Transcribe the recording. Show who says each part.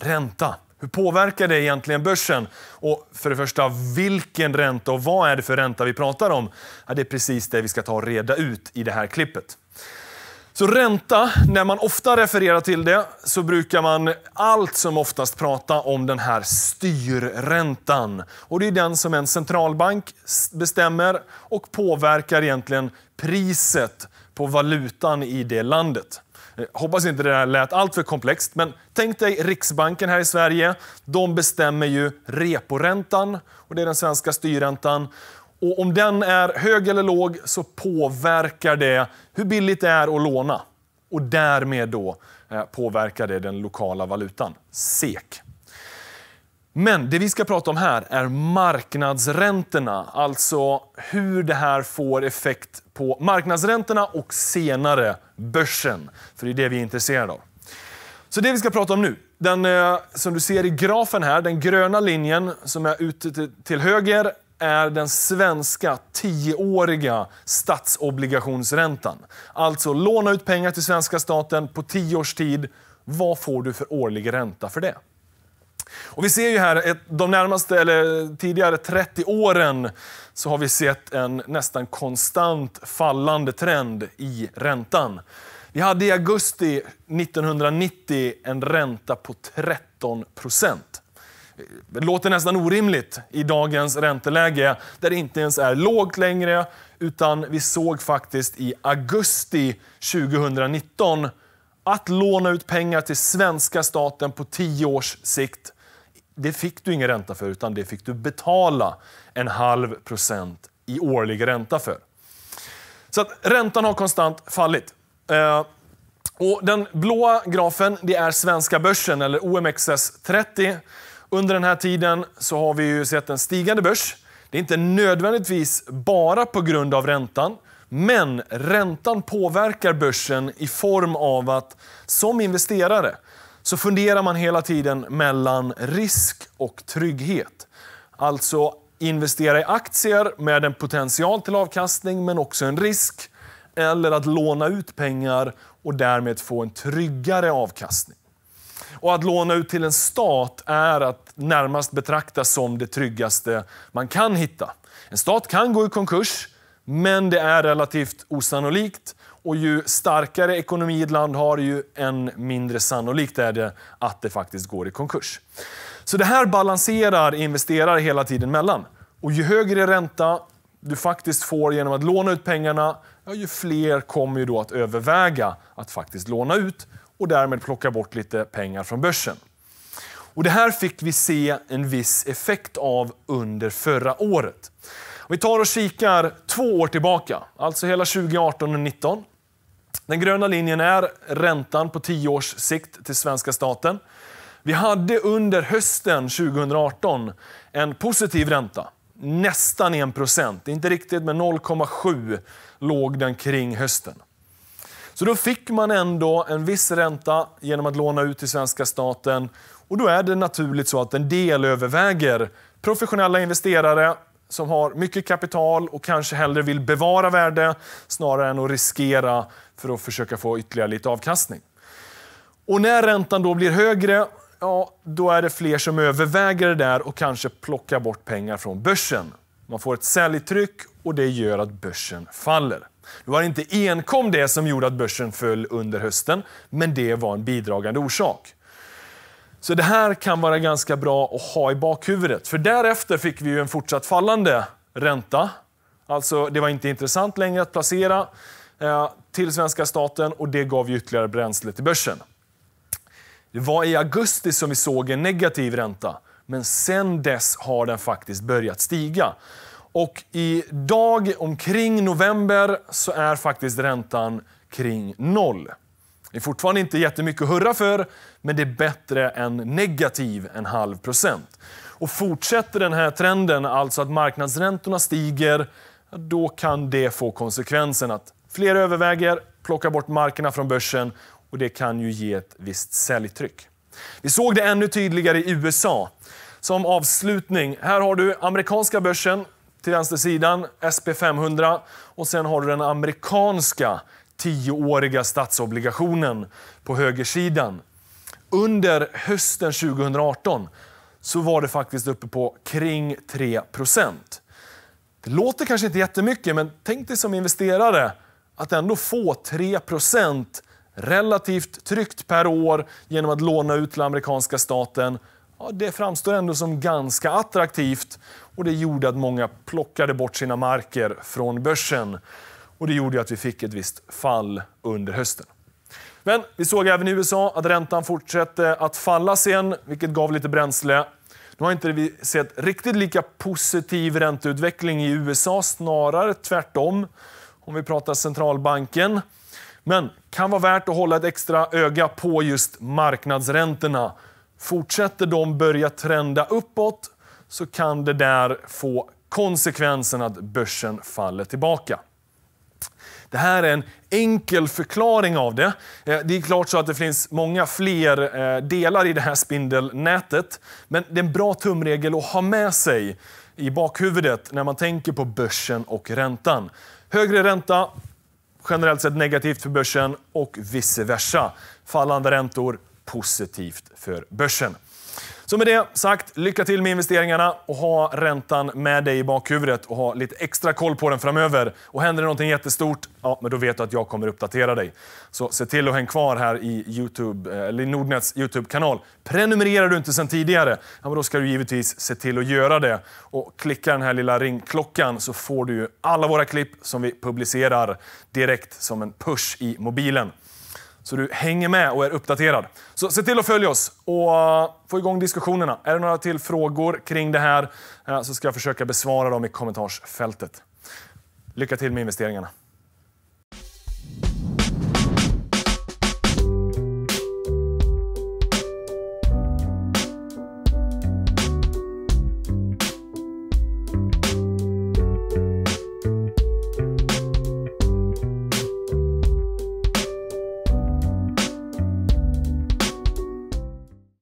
Speaker 1: ränta. Hur påverkar det egentligen börsen? Och för det första, vilken ränta och vad är det för ränta vi pratar om? Ja, det är precis det vi ska ta och reda ut i det här klippet. Så ränta, när man ofta refererar till det så brukar man allt som oftast prata om den här styrräntan. Och det är den som en centralbank bestämmer och påverkar egentligen priset på valutan i det landet. Eh, hoppas inte det där lät alltför komplext, men tänk dig Riksbanken här i Sverige. De bestämmer ju reporäntan, och det är den svenska styrräntan. Och om den är hög eller låg så påverkar det hur billigt det är att låna. Och därmed då eh, påverkar det den lokala valutan, SEK. Men det vi ska prata om här är marknadsräntorna, alltså hur det här får effekt på marknadsräntorna och senare börsen. För det är det vi är intresserade av. Så det vi ska prata om nu, den eh, som du ser i grafen här, den gröna linjen som är ute till höger är den svenska tioåriga statsobligationsräntan. Alltså låna ut pengar till svenska staten på tio års tid. Vad får du för årlig ränta för det? Och vi ser ju här, de närmaste, eller tidigare 30 åren så har vi sett en nästan konstant fallande trend i räntan. Vi hade i augusti 1990 en ränta på 13 procent. Det låter nästan orimligt i dagens ränteläge där det inte ens är lågt längre utan vi såg faktiskt i augusti 2019 att låna ut pengar till svenska staten på 10 års sikt det fick du ingen ränta för, utan det fick du betala en halv procent i årlig ränta för. Så att räntan har konstant fallit. Eh, och den blåa grafen det är svenska börsen, eller OMXS30. Under den här tiden så har vi ju sett en stigande börs. Det är inte nödvändigtvis bara på grund av räntan, men räntan påverkar börsen i form av att som investerare så funderar man hela tiden mellan risk och trygghet. Alltså investera i aktier med en potential till avkastning men också en risk. Eller att låna ut pengar och därmed få en tryggare avkastning. Och att låna ut till en stat är att närmast betrakta som det tryggaste man kan hitta. En stat kan gå i konkurs, men det är relativt osannolikt och ju starkare ekonomi ett land har, ju än mindre sannolikt är det att det faktiskt går i konkurs. Så det här balanserar investerare hela tiden mellan. Och ju högre ränta du faktiskt får genom att låna ut pengarna, ja, ju fler kommer ju då att överväga att faktiskt låna ut och därmed plocka bort lite pengar från börsen. Och det här fick vi se en viss effekt av under förra året. Om vi tar och kikar två år tillbaka, alltså hela 2018 och 2019. Den gröna linjen är räntan på tio års sikt till svenska staten. Vi hade under hösten 2018 en positiv ränta, nästan 1 Inte riktigt, men 0,7 låg den kring hösten. Så då fick man ändå en viss ränta genom att låna ut till svenska staten. Och då är det naturligt så att en del överväger professionella investerare som har mycket kapital och kanske hellre vill bevara värde snarare än att riskera för att försöka få ytterligare lite avkastning. Och när räntan då blir högre, ja, då är det fler som överväger det där och kanske plockar bort pengar från börsen. Man får ett säljtryck och det gör att börsen faller. Det var inte enkom det som gjorde att börsen föll under hösten, men det var en bidragande orsak. Så det här kan vara ganska bra att ha i bakhuvudet. För därefter fick vi ju en fortsatt fallande ränta. Alltså, det var inte intressant längre att placera eh, till svenska staten och det gav ju ytterligare bränsle till börsen. Det var i augusti som vi såg en negativ ränta, men sen dess har den faktiskt börjat stiga. Och idag omkring november så är faktiskt räntan kring noll. Det är fortfarande inte jättemycket att hurra för, men det är bättre än negativ en halv procent. Och fortsätter den här trenden, alltså att marknadsräntorna stiger, då kan det få konsekvensen att fler överväger plocka bort markerna från börsen och det kan ju ge ett visst säljtryck. Vi såg det ännu tydligare i USA. Som avslutning, här har du amerikanska börsen till vänster sidan, SP500 och sen har du den amerikanska tioåriga statsobligationen på högersidan. Under hösten 2018 så var det faktiskt uppe på kring 3 Det låter kanske inte jättemycket, men tänk dig som investerare att ändå få 3 relativt tryggt per år genom att låna ut till amerikanska staten. Ja, det framstår ändå som ganska attraktivt och det gjorde att många plockade bort sina marker från börsen. Och det gjorde ju att vi fick ett visst fall under hösten. Men vi såg även i USA att räntan fortsatte att falla sen, vilket gav lite bränsle. Nu har inte vi sett riktigt lika positiv ränteutveckling i USA, snarare tvärtom om vi pratar centralbanken. Men kan vara värt att hålla ett extra öga på just marknadsräntorna. Fortsätter de börja trenda uppåt så kan det där få konsekvensen att börsen faller tillbaka. Det här är en enkel förklaring av det. Eh, det är klart så att det finns många fler eh, delar i det här spindelnätet, men det är en bra tumregel att ha med sig i bakhuvudet när man tänker på börsen och räntan. Högre ränta, generellt sett negativt för börsen och vice versa. Fallande räntor, positivt för börsen. Så med det sagt, lycka till med investeringarna och ha räntan med dig i bakhuvudet och ha lite extra koll på den framöver. Och händer det någonting jättestort, ja, men då vet du att jag kommer uppdatera dig. Så se till att hänga kvar här i YouTube, eh, eller Nordnets YouTube-kanal. Prenumererar du inte sedan tidigare, ja, men då ska du givetvis se till att göra det. Och klicka den här lilla ringklockan så får du ju alla våra klipp som vi publicerar direkt som en push i mobilen så du hänger med och är uppdaterad. Så se till att följa oss och eh, få igång diskussionerna. Är det några till frågor kring det här eh, så ska jag försöka besvara dem i kommentarsfältet. Lycka till med investeringarna.